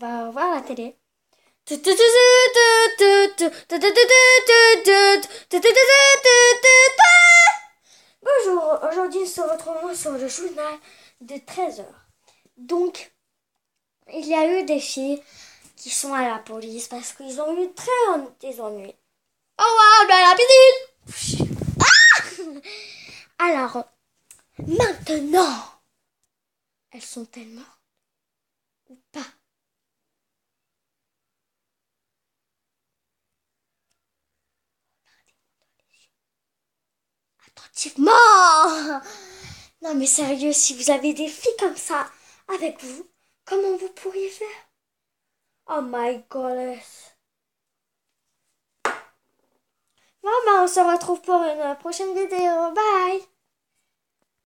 on va voir la télé. Bonjour, aujourd'hui nous se retrouvons sur le journal de 13h. Donc, il y a eu des filles qui sont à la police parce qu'ils ont eu très des ennuis. Au revoir, la Alors, maintenant, elles sont tellement ou pas attentivement. Non mais sérieux, si vous avez des filles comme ça avec vous, comment vous pourriez faire Oh my god Maman ben, on se retrouve pour une prochaine vidéo. Bye